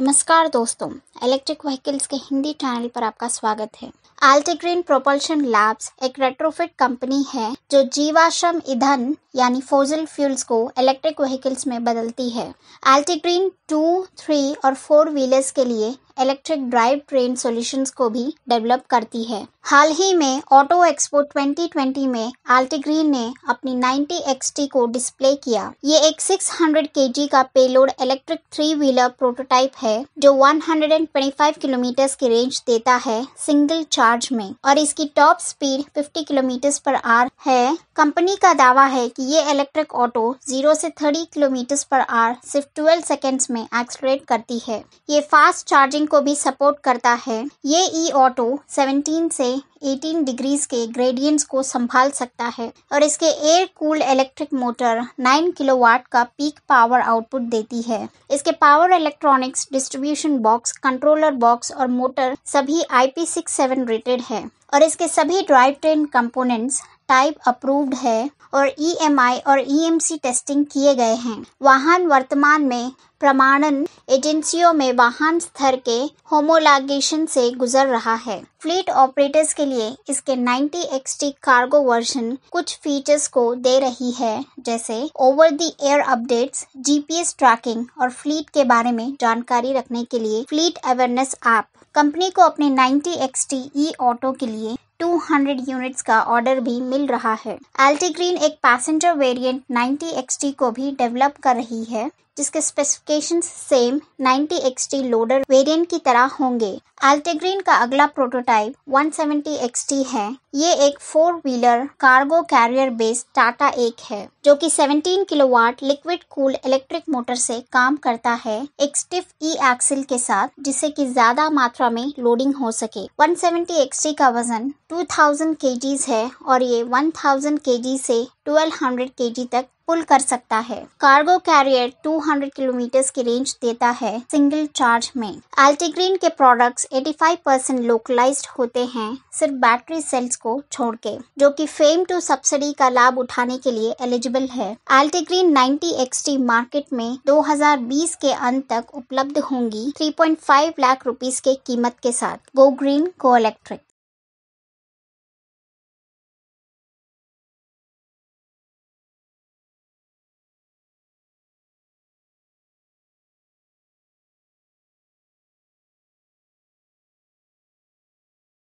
नमस्कार दोस्तों electric vehicles के हिंदी चैनल पर आपका स्वागत है आल्टीग्रीन प्रोपल्शन लैब्स एक रेट्रोफिट कंपनी है जो जीवाश्रम ईंधन यानी फोजल फ्यूल्स को इलेक्ट्रिक व्हीकल्स में बदलती है आल्टीग्रीन टू थ्री और फोर व्हीलर्स के लिए इलेक्ट्रिक ड्राइव ट्रेन सॉल्यूशंस को भी डेवलप करती है हाल ही में ऑटो एक्सपो 2020 में आल्टीग्रीन ने अपनी 90 एक्सटी को डिस्प्ले किया ये एक 600 हंड्रेड का payload electric three wheeler prototype है जो 125 किलोमीटर की रेंज देता है सिंगल चार्ज में और इसकी top speed 50 kilometre per hour है कंपनी का दावा है कि ये इलेक्ट्रिक ऑटो 0 से 30 किलोमीटर पर आर सिर्फ 12 सेकेंड्स में एक्सलरेट करती है ये फास्ट चार्जिंग को भी सपोर्ट करता है ये ई ऑटो 17 से 18 डिग्रीज के ग्रेडियंट्स को संभाल सकता है और इसके air cooled electric motor 9 kilowatt का पीक पावर आउटपुट देती है इसके power electronics distribution box controller box और मोटर सभी IP67 रेटेड है और इसके सभी drive train components type approved है और ईएमआई e और ईएमसी e टेस्टिंग किए गए हैं वाहन वर्तमान में प्रमाणन एजेंसियों में वाहन स्तर के होमोलागेशन से गुजर रहा है फ्लीट ऑपरेटर्स के लिए इसके 90 एक्सटी कार्गो वर्जन कुछ फीचर्स को दे रही है जैसे over the air updates GPS tracking और फ्लीट के बारे में जानकारी रखने के लिए फ्लीट अवेयरनेस ऐप कंपनी को अपने 90 एक्सटी ई ऑटो के लिए 200 यूनिट्स का ऑर्डर भी मिल रहा है एल्टीग्रीन एक पैसेंजर वेरिएंट 90 एक्सटी को भी डेवलप कर रही है जिसके specification same XT loader variant की तरह होंगे अल्टेग्रीन का अगला प्रोटोटाइप 170XT है ये एक four wheeler cargo carrier based Tata एक है जो कि 17 kilowatt liquid cool electric motor से काम करता है एक स्टिफ ई एक्सिल के साथ जिससे कि ज्यादा मात्रा में लोडिंग हो सके 170 XT का वजन 2000 केजीज है और ये 1000 केजी से 1200 केजी तक पुल कर सकता है कार्गो कैरियर 200 किलोमीटर की रेंज देता है सिंगल चार्ज में एल्टीग्रीन के प्रोडक्ट्स 85 परसेंट लोकलाइज होते हैं सिर्फ बैटरी सेल्स को छोड़ के जो कि फेम टू सब्सिडी का लाभ उठाने के लिए एलिजिबल है अल्टीग्रीन 90 एक्सटी मार्केट में 2020 के अंत तक उपलब्ध होंगी 3.5 लाख रुपीस के कीमत के साथ गो ग्रीन गो इलेक्ट्रिक